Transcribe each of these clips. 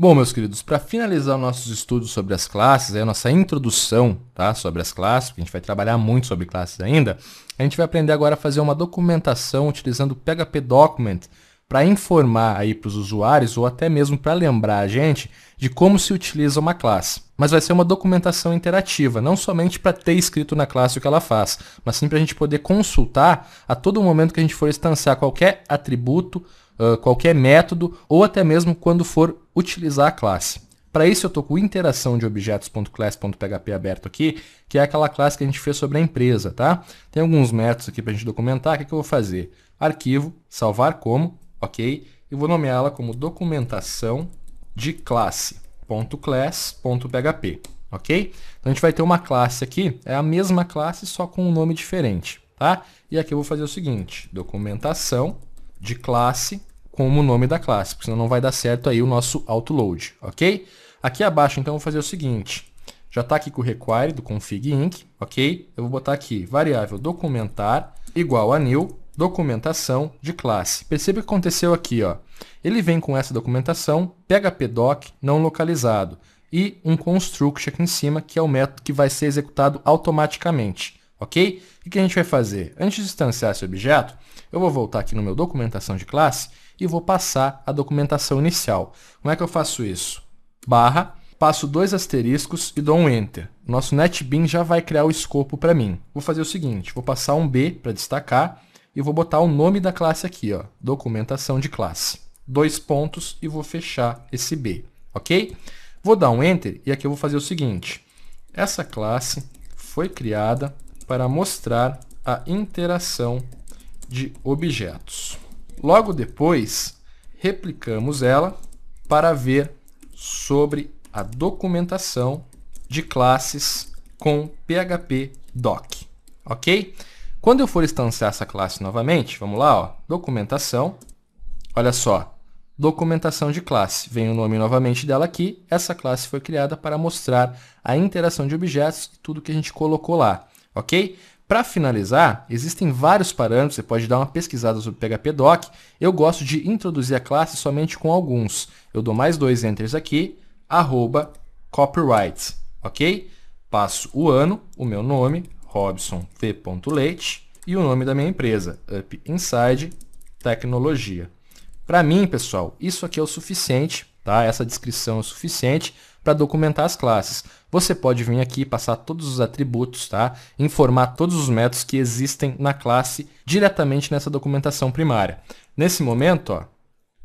Bom, meus queridos, para finalizar nossos estudos sobre as classes, a nossa introdução tá, sobre as classes, porque a gente vai trabalhar muito sobre classes ainda, a gente vai aprender agora a fazer uma documentação utilizando o PHP Document para informar aí para os usuários ou até mesmo para lembrar a gente de como se utiliza uma classe. Mas vai ser uma documentação interativa, não somente para ter escrito na classe o que ela faz, mas sim para a gente poder consultar a todo momento que a gente for instanciar qualquer atributo, qualquer método ou até mesmo quando for utilizar a classe. Para isso eu estou com interação de objetos.class.php aberto aqui, que é aquela classe que a gente fez sobre a empresa, tá? Tem alguns métodos aqui para a gente documentar, o que, que eu vou fazer? Arquivo, salvar como, ok? E vou nomeá-la como documentação de classe.class.php, ok? Então a gente vai ter uma classe aqui, é a mesma classe, só com um nome diferente, tá? E aqui eu vou fazer o seguinte, documentação de classe como o nome da classe, porque senão não vai dar certo aí o nosso autoload, ok? Aqui abaixo, então, eu vou fazer o seguinte. Já está aqui com o require do config.inc, ok? Eu vou botar aqui variável documentar igual a new documentação de classe. Perceba o que aconteceu aqui. Ó. Ele vem com essa documentação, phpdoc não localizado e um construct aqui em cima, que é o método que vai ser executado automaticamente. Ok? O que a gente vai fazer? Antes de instanciar esse objeto, eu vou voltar aqui no meu documentação de classe e vou passar a documentação inicial. Como é que eu faço isso? Barra, passo dois asteriscos e dou um Enter. Nosso NetBean já vai criar o escopo para mim. Vou fazer o seguinte, vou passar um B para destacar e vou botar o nome da classe aqui, ó, documentação de classe. Dois pontos e vou fechar esse B, ok? Vou dar um Enter e aqui eu vou fazer o seguinte. Essa classe foi criada para mostrar a interação de objetos. Logo depois, replicamos ela para ver sobre a documentação de classes com PHP doc, ok? Quando eu for instanciar essa classe novamente, vamos lá, ó, documentação, olha só, documentação de classe, vem o nome novamente dela aqui, essa classe foi criada para mostrar a interação de objetos e tudo que a gente colocou lá, ok? Para finalizar, existem vários parâmetros, você pode dar uma pesquisada sobre PHP Doc. Eu gosto de introduzir a classe somente com alguns. Eu dou mais dois enters aqui, arroba copyright, ok? Passo o ano, o meu nome, Robson V. Leite, e o nome da minha empresa, Up Inside Tecnologia. Para mim, pessoal, isso aqui é o suficiente Tá? Essa descrição é suficiente para documentar as classes. Você pode vir aqui passar todos os atributos, tá? informar todos os métodos que existem na classe diretamente nessa documentação primária. Nesse momento, ó,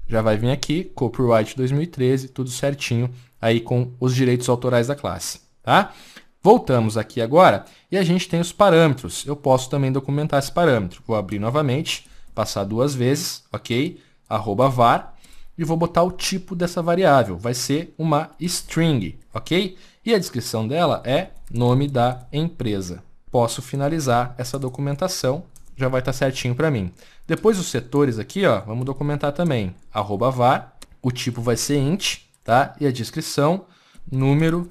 já vai vir aqui, copyright 2013, tudo certinho, aí com os direitos autorais da classe. Tá? Voltamos aqui agora e a gente tem os parâmetros. Eu posso também documentar esse parâmetro. Vou abrir novamente, passar duas vezes, ok? Arroba var, e vou botar o tipo dessa variável. Vai ser uma string, ok? E a descrição dela é nome da empresa. Posso finalizar essa documentação, já vai estar tá certinho para mim. Depois os setores aqui, ó, vamos documentar também. Arroba var, o tipo vai ser int, tá? E a descrição, número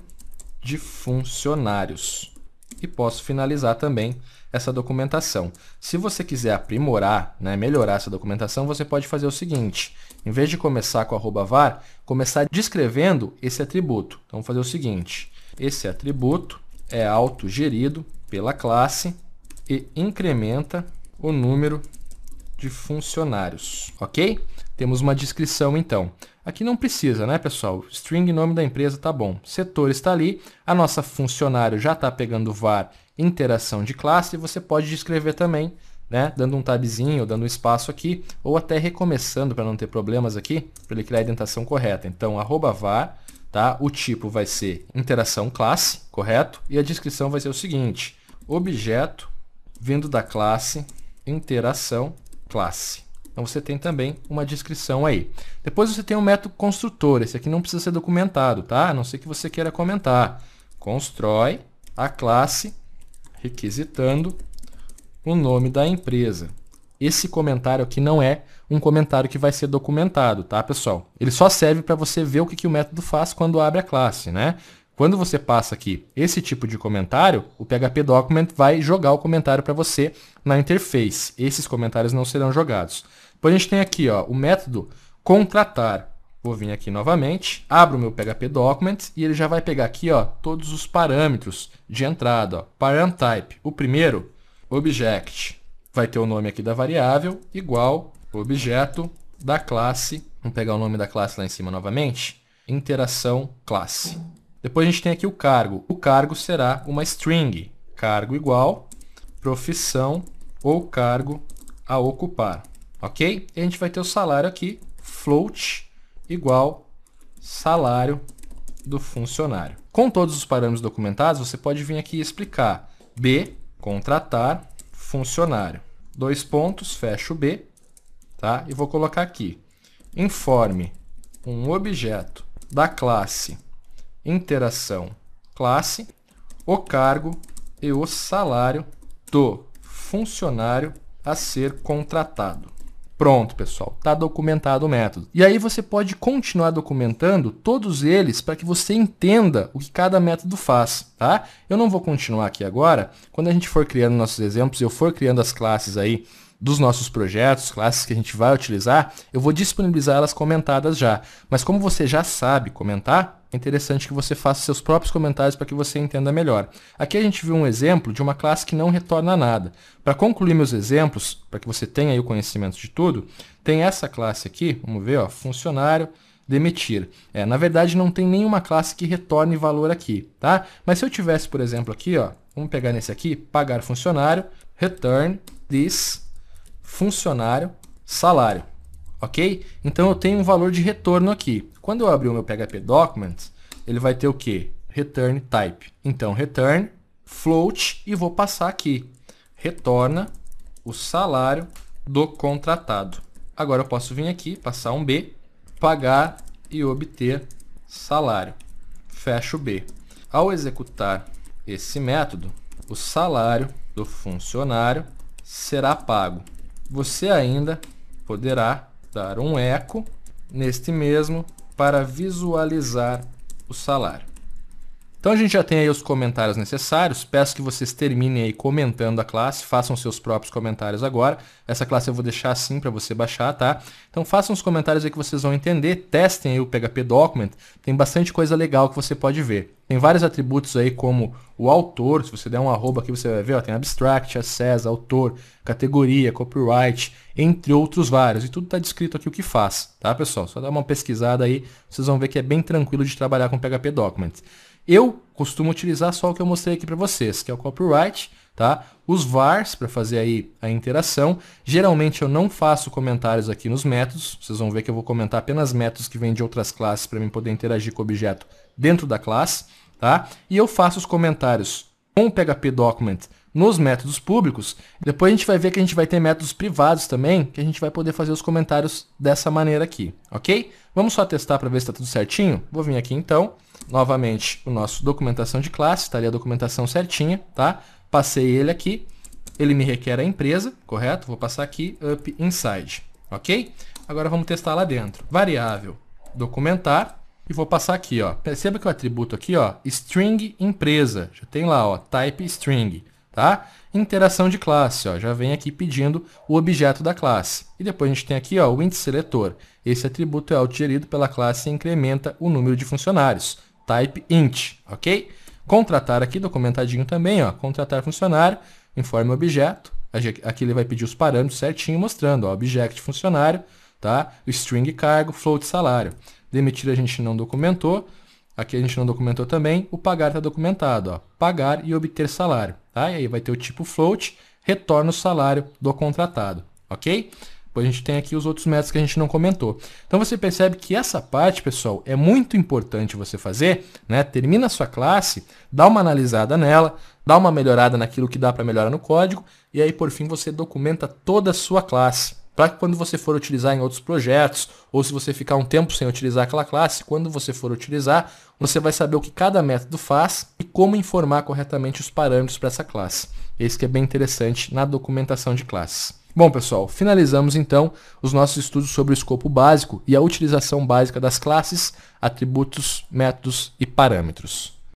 de funcionários. E posso finalizar também essa documentação. Se você quiser aprimorar, né, melhorar essa documentação, você pode fazer o seguinte. Em vez de começar com arroba var, começar descrevendo esse atributo. Então, vamos fazer o seguinte. Esse atributo é autogerido pela classe e incrementa o número de funcionários, ok? Temos uma descrição então. Aqui não precisa, né, pessoal? String, nome da empresa, tá bom. Setor está ali, a nossa funcionário já está pegando var interação de classe, você pode descrever também, né, dando um tabzinho, dando um espaço aqui, ou até recomeçando para não ter problemas aqui, para ele criar a indentação correta. Então, arroba var, tá? o tipo vai ser interação classe, correto? E a descrição vai ser o seguinte, objeto vindo da classe interação classe. Então você tem também uma descrição aí. Depois você tem o um método construtor. Esse aqui não precisa ser documentado, tá? A não ser que você queira comentar. Constrói a classe requisitando o nome da empresa. Esse comentário aqui não é um comentário que vai ser documentado, tá, pessoal? Ele só serve para você ver o que, que o método faz quando abre a classe, né? Quando você passa aqui esse tipo de comentário, o PHP Document vai jogar o comentário para você na interface. Esses comentários não serão jogados. Depois a gente tem aqui ó, o método contratar. Vou vir aqui novamente, abro o meu PHP Document e ele já vai pegar aqui ó, todos os parâmetros de entrada. Ó. Parent type. O primeiro, object, vai ter o nome aqui da variável igual objeto da classe. Vamos pegar o nome da classe lá em cima novamente. Interação classe. Depois a gente tem aqui o cargo. O cargo será uma string. Cargo igual profissão ou cargo a ocupar. Ok? E a gente vai ter o salário aqui, float igual salário do funcionário. Com todos os parâmetros documentados, você pode vir aqui e explicar B, contratar funcionário. Dois pontos, fecho B, tá? E vou colocar aqui. Informe um objeto da classe interação classe, o cargo e o salário do funcionário a ser contratado. Pronto, pessoal, está documentado o método. E aí você pode continuar documentando todos eles para que você entenda o que cada método faz, tá? Eu não vou continuar aqui agora. Quando a gente for criando nossos exemplos, eu for criando as classes aí dos nossos projetos, classes que a gente vai utilizar, eu vou disponibilizar elas comentadas já. Mas como você já sabe comentar, é interessante que você faça seus próprios comentários para que você entenda melhor. Aqui a gente viu um exemplo de uma classe que não retorna nada. Para concluir meus exemplos, para que você tenha o conhecimento de tudo, tem essa classe aqui, vamos ver, ó, funcionário, demitir. É, na verdade, não tem nenhuma classe que retorne valor aqui, tá? Mas se eu tivesse, por exemplo, aqui, ó, vamos pegar nesse aqui, pagar funcionário, return this funcionário, salário. Ok? Então eu tenho um valor de retorno aqui. Quando eu abrir o meu PHP Documents, ele vai ter o que? Return type. Então, return, float, e vou passar aqui. Retorna o salário do contratado. Agora eu posso vir aqui, passar um B, pagar e obter salário. Fecha o B. Ao executar esse método, o salário do funcionário será pago. Você ainda poderá dar um eco neste mesmo para visualizar o salário. Então a gente já tem aí os comentários necessários. Peço que vocês terminem aí comentando a classe, façam seus próprios comentários agora. Essa classe eu vou deixar assim para você baixar, tá? Então façam os comentários aí que vocês vão entender, testem aí o PHP document. Tem bastante coisa legal que você pode ver. Tem vários atributos aí como o autor, se você der um arroba aqui você vai ver, ó, tem abstract, access, autor, categoria, copyright, entre outros vários. E tudo está descrito aqui o que faz, tá pessoal? Só dá uma pesquisada aí, vocês vão ver que é bem tranquilo de trabalhar com PHP document. Eu costumo utilizar só o que eu mostrei aqui para vocês, que é o copyright, tá? Os vars para fazer aí a interação. Geralmente eu não faço comentários aqui nos métodos. Vocês vão ver que eu vou comentar apenas métodos que vêm de outras classes para mim poder interagir com o objeto dentro da classe, tá? E eu faço os comentários com o PHP document nos métodos públicos. Depois a gente vai ver que a gente vai ter métodos privados também, que a gente vai poder fazer os comentários dessa maneira aqui, ok? Vamos só testar para ver se está tudo certinho? Vou vir aqui então novamente o nosso documentação de classe, está ali a documentação certinha, tá? Passei ele aqui, ele me requer a empresa, correto? Vou passar aqui up inside, ok? Agora vamos testar lá dentro. Variável documentar e vou passar aqui, ó. Perceba que o atributo aqui, ó, string empresa, já tem lá, ó, type string, tá? Interação de classe, ó, já vem aqui pedindo o objeto da classe. E depois a gente tem aqui, ó, o int seletor. Esse atributo é autogerido pela classe e incrementa o número de funcionários type int, ok? Contratar aqui, documentadinho também, ó, contratar funcionário, informe objeto, aqui ele vai pedir os parâmetros certinho, mostrando, ó, object funcionário, tá? String cargo, float salário. Demitir a gente não documentou, aqui a gente não documentou também, o pagar está documentado, ó, pagar e obter salário, tá? E aí vai ter o tipo float, retorna o salário do contratado, ok? Depois a gente tem aqui os outros métodos que a gente não comentou. Então você percebe que essa parte, pessoal, é muito importante você fazer. Né? Termina a sua classe, dá uma analisada nela, dá uma melhorada naquilo que dá para melhorar no código, e aí por fim você documenta toda a sua classe. Para que quando você for utilizar em outros projetos, ou se você ficar um tempo sem utilizar aquela classe, quando você for utilizar, você vai saber o que cada método faz e como informar corretamente os parâmetros para essa classe. Esse que é bem interessante na documentação de classes. Bom, pessoal, finalizamos então os nossos estudos sobre o escopo básico e a utilização básica das classes, atributos, métodos e parâmetros.